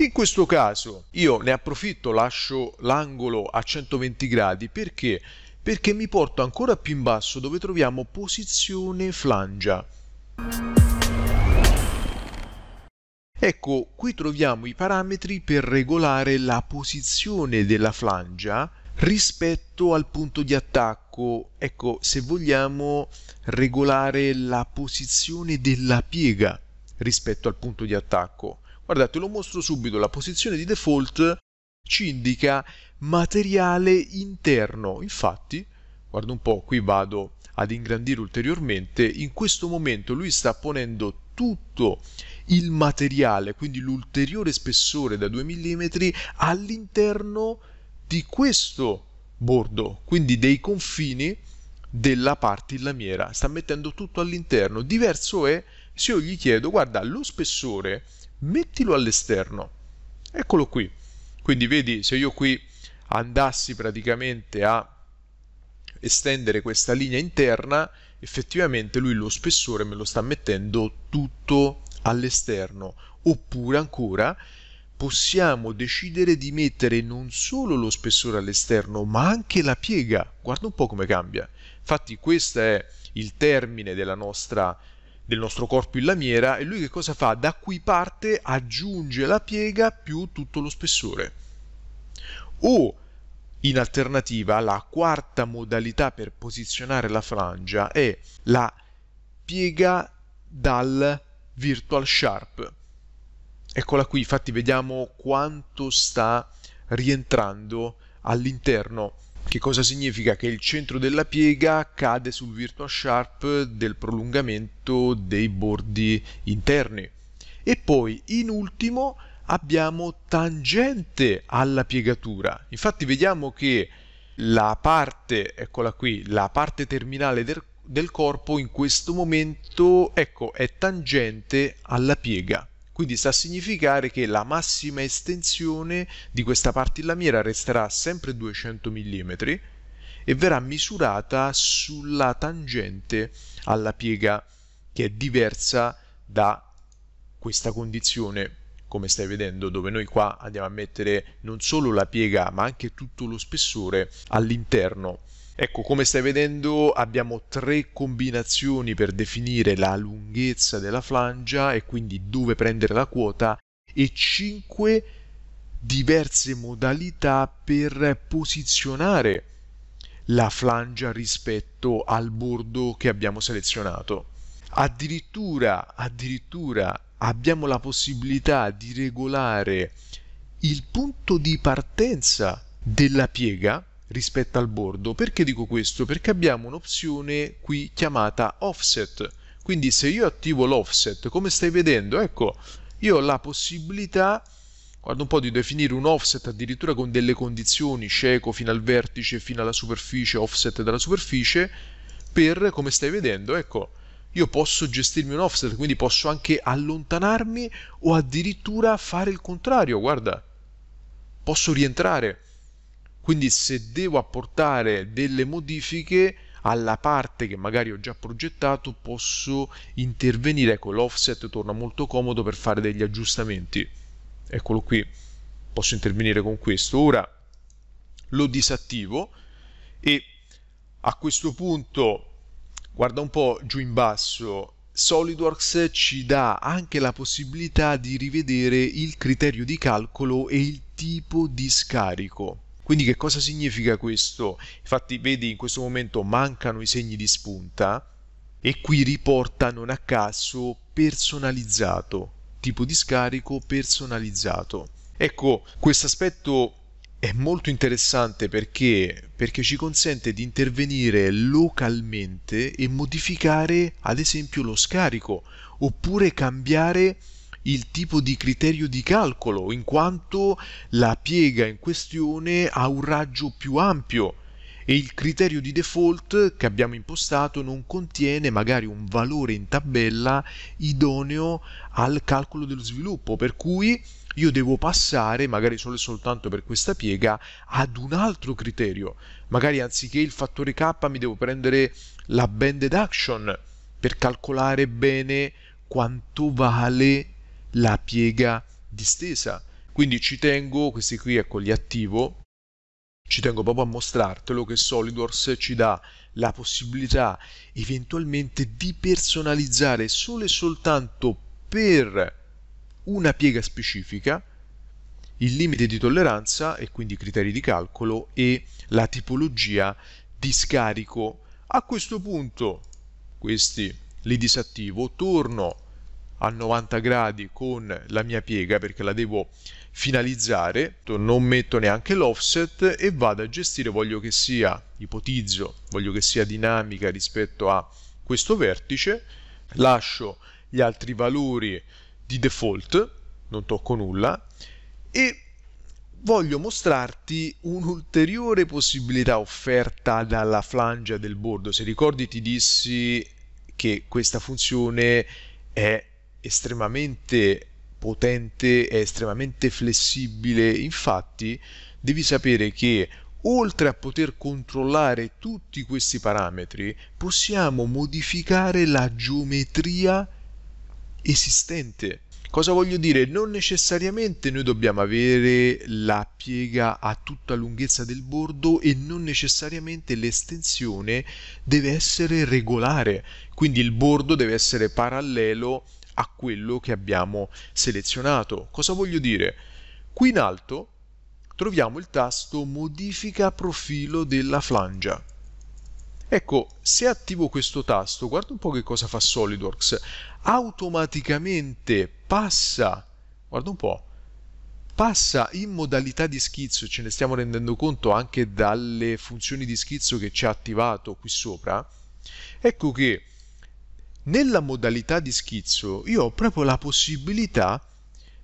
In questo caso io ne approfitto, lascio l'angolo a 120 gradi perché? Perché mi porto ancora più in basso dove troviamo posizione flangia. Ecco, qui troviamo i parametri per regolare la posizione della flangia rispetto al punto di attacco. Ecco, se vogliamo regolare la posizione della piega rispetto al punto di attacco. Guardate, lo mostro subito, la posizione di default ci indica materiale interno. Infatti, guarda un po', qui vado ad ingrandire ulteriormente, in questo momento lui sta ponendo tutto il materiale, quindi l'ulteriore spessore da 2 mm all'interno di questo bordo, quindi dei confini della parte in lamiera, sta mettendo tutto all'interno. Diverso è se io gli chiedo, guarda, lo spessore mettilo all'esterno. Eccolo qui. Quindi vedi, se io qui andassi praticamente a estendere questa linea interna, effettivamente lui lo spessore me lo sta mettendo tutto all'esterno. Oppure ancora, possiamo decidere di mettere non solo lo spessore all'esterno, ma anche la piega. Guarda un po' come cambia. Infatti questo è il termine nostra, del nostro corpo in lamiera e lui che cosa fa? Da qui parte aggiunge la piega più tutto lo spessore. O in alternativa la quarta modalità per posizionare la frangia è la piega dal virtual sharp eccola qui, infatti vediamo quanto sta rientrando all'interno. Che cosa significa? Che il centro della piega cade sul virtual sharp del prolungamento dei bordi interni. E poi, in ultimo, abbiamo tangente alla piegatura. Infatti vediamo che la parte, eccola qui, la parte terminale del, del corpo in questo momento, ecco, è tangente alla piega quindi sta a significare che la massima estensione di questa parte in lamiera resterà sempre 200 mm e verrà misurata sulla tangente alla piega che è diversa da questa condizione come stai vedendo dove noi qua andiamo a mettere non solo la piega ma anche tutto lo spessore all'interno Ecco, come stai vedendo abbiamo tre combinazioni per definire la lunghezza della flangia e quindi dove prendere la quota e cinque diverse modalità per posizionare la flangia rispetto al bordo che abbiamo selezionato. Addirittura, addirittura abbiamo la possibilità di regolare il punto di partenza della piega rispetto al bordo. Perché dico questo? Perché abbiamo un'opzione qui chiamata offset. Quindi se io attivo l'offset, come stai vedendo, ecco, io ho la possibilità guarda un po' di definire un offset addirittura con delle condizioni cieco fino al vertice fino alla superficie offset dalla superficie per come stai vedendo ecco io posso gestirmi un offset quindi posso anche allontanarmi o addirittura fare il contrario guarda posso rientrare quindi se devo apportare delle modifiche alla parte che magari ho già progettato posso intervenire, ecco l'offset torna molto comodo per fare degli aggiustamenti. Eccolo qui, posso intervenire con questo. Ora lo disattivo e a questo punto, guarda un po' giù in basso, SolidWorks ci dà anche la possibilità di rivedere il criterio di calcolo e il tipo di scarico. Quindi che cosa significa questo? Infatti vedi in questo momento mancano i segni di spunta e qui riporta non a caso personalizzato, tipo di scarico personalizzato. Ecco, questo aspetto è molto interessante perché, perché, ci consente di intervenire localmente e modificare ad esempio lo scarico oppure cambiare il tipo di criterio di calcolo, in quanto la piega in questione ha un raggio più ampio e il criterio di default che abbiamo impostato non contiene magari un valore in tabella idoneo al calcolo dello sviluppo, per cui io devo passare, magari solo e soltanto per questa piega, ad un altro criterio. Magari anziché il fattore K mi devo prendere la banded action per calcolare bene quanto vale la piega distesa. Quindi ci tengo, questi qui ecco li attivo, ci tengo proprio a mostrartelo che SolidWorks ci dà la possibilità eventualmente di personalizzare solo e soltanto per una piega specifica il limite di tolleranza e quindi i criteri di calcolo e la tipologia di scarico. A questo punto questi li disattivo, torno a 90 gradi con la mia piega perché la devo finalizzare, non metto neanche l'offset e vado a gestire, voglio che sia, ipotizzo, voglio che sia dinamica rispetto a questo vertice, lascio gli altri valori di default, non tocco nulla e voglio mostrarti un'ulteriore possibilità offerta dalla flangia del bordo. Se ricordi ti dissi che questa funzione è estremamente potente, è estremamente flessibile, infatti devi sapere che oltre a poter controllare tutti questi parametri, possiamo modificare la geometria esistente. Cosa voglio dire? Non necessariamente noi dobbiamo avere la piega a tutta lunghezza del bordo e non necessariamente l'estensione deve essere regolare, quindi il bordo deve essere parallelo a quello che abbiamo selezionato. Cosa voglio dire? Qui in alto troviamo il tasto modifica profilo della flangia. Ecco, se attivo questo tasto, guarda un po' che cosa fa SolidWorks, automaticamente passa, guarda un po', passa in modalità di schizzo, ce ne stiamo rendendo conto anche dalle funzioni di schizzo che ci ha attivato qui sopra, ecco che nella modalità di schizzo io ho proprio la possibilità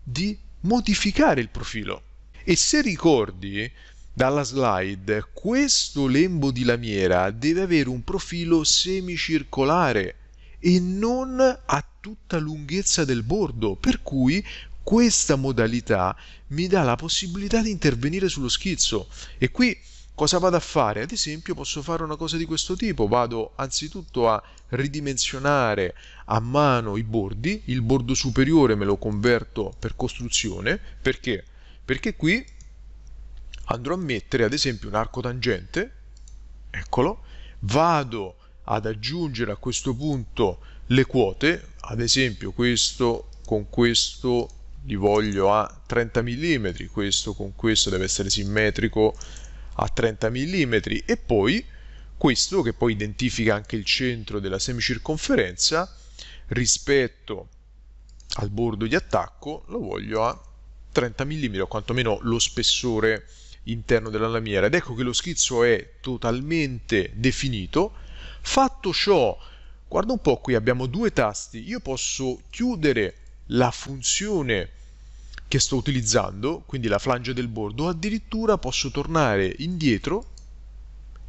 di modificare il profilo. E se ricordi dalla slide, questo lembo di lamiera deve avere un profilo semicircolare e non a tutta lunghezza del bordo, per cui questa modalità mi dà la possibilità di intervenire sullo schizzo. E qui cosa vado a fare? Ad esempio posso fare una cosa di questo tipo, vado anzitutto a ridimensionare a mano i bordi, il bordo superiore me lo converto per costruzione, perché? Perché qui andrò a mettere ad esempio un arco tangente, eccolo, vado ad aggiungere a questo punto le quote, ad esempio questo con questo li voglio a 30 mm, questo con questo deve essere simmetrico a 30 mm e poi questo che poi identifica anche il centro della semicirconferenza rispetto al bordo di attacco lo voglio a 30 mm o quantomeno lo spessore interno della lamiera ed ecco che lo schizzo è totalmente definito fatto ciò guarda un po' qui abbiamo due tasti io posso chiudere la funzione che sto utilizzando, quindi la flange del bordo, addirittura posso tornare indietro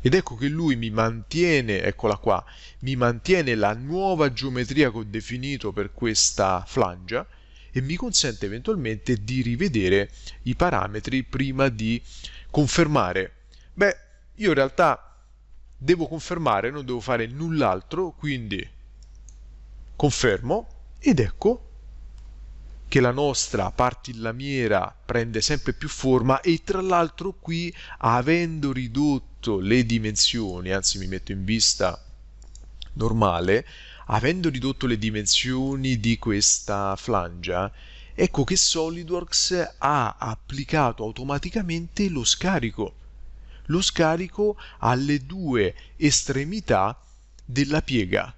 ed ecco che lui mi mantiene, eccola qua, mi mantiene la nuova geometria che ho definito per questa flangia e mi consente eventualmente di rivedere i parametri prima di confermare. Beh, io in realtà devo confermare, non devo fare null'altro, quindi confermo ed ecco che la nostra partillamiera prende sempre più forma e tra l'altro qui avendo ridotto le dimensioni, anzi mi metto in vista normale, avendo ridotto le dimensioni di questa flangia, ecco che SolidWorks ha applicato automaticamente lo scarico, lo scarico alle due estremità della piega